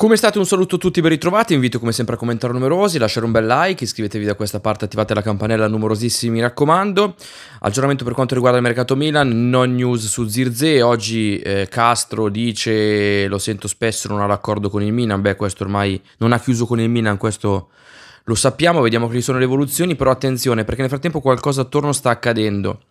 Come state? Un saluto a tutti, ben ritrovati. Invito come sempre a commentare numerosi, lasciare un bel like, iscrivetevi da questa parte, attivate la campanella numerosissimi, mi raccomando. Aggiornamento per quanto riguarda il mercato Milan, non news su Zirze. Oggi eh, Castro dice, lo sento spesso, non ha l'accordo con il Milan. Beh, questo ormai non ha chiuso con il Milan, questo lo sappiamo, vediamo quali sono le evoluzioni, però attenzione perché nel frattempo qualcosa attorno sta accadendo.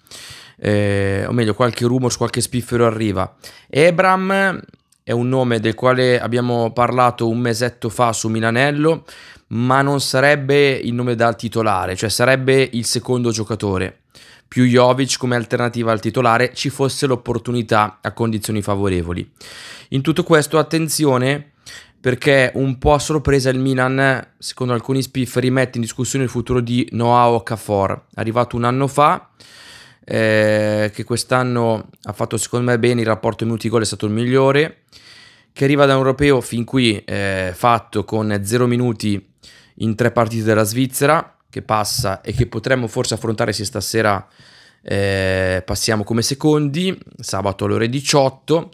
Eh, o meglio, qualche rumor, qualche spiffero arriva. Ebram è un nome del quale abbiamo parlato un mesetto fa su Milanello, ma non sarebbe il nome da titolare, cioè sarebbe il secondo giocatore. Più Jovic come alternativa al titolare ci fosse l'opportunità a condizioni favorevoli. In tutto questo attenzione perché un po' a sorpresa il Milan, secondo alcuni spiff, rimette in discussione il futuro di Noah Okafor, arrivato un anno fa eh, che quest'anno ha fatto secondo me bene, il rapporto minuti gol è stato il migliore, che arriva da un europeo fin qui eh, fatto con 0 minuti in tre partite della Svizzera, che passa e che potremmo forse affrontare se stasera eh, passiamo come secondi, sabato alle ore 18.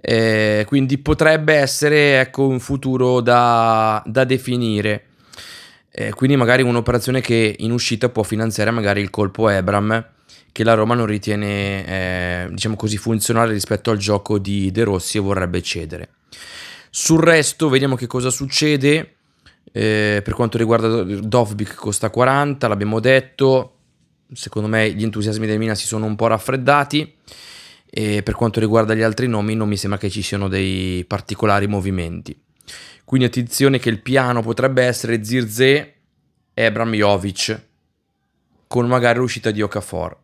Eh, quindi potrebbe essere ecco, un futuro da, da definire. Eh, quindi magari un'operazione che in uscita può finanziare magari il colpo Ebram che la Roma non ritiene, eh, diciamo così, funzionale rispetto al gioco di De Rossi e vorrebbe cedere. Sul resto vediamo che cosa succede. Eh, per quanto riguarda Dovbik costa 40, l'abbiamo detto. Secondo me gli entusiasmi del Milan si sono un po' raffreddati. E per quanto riguarda gli altri nomi non mi sembra che ci siano dei particolari movimenti. Quindi attenzione che il piano potrebbe essere Zirze, e Abram Jovic, con magari l'uscita di Okafor.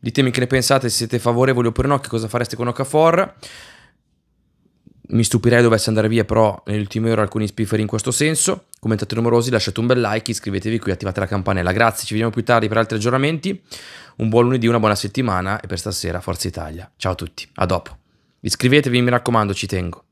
Ditemi che ne pensate, se siete favorevoli oppure no, che cosa fareste con Okafor. Mi stupirei dovesse andare via, però nelle ultime ore alcuni spifferi in questo senso. Commentate numerosi, lasciate un bel like, iscrivetevi qui, attivate la campanella. Grazie, ci vediamo più tardi per altri aggiornamenti. Un buon lunedì, una buona settimana e per stasera Forza Italia. Ciao a tutti, a dopo. Iscrivetevi, mi raccomando, ci tengo.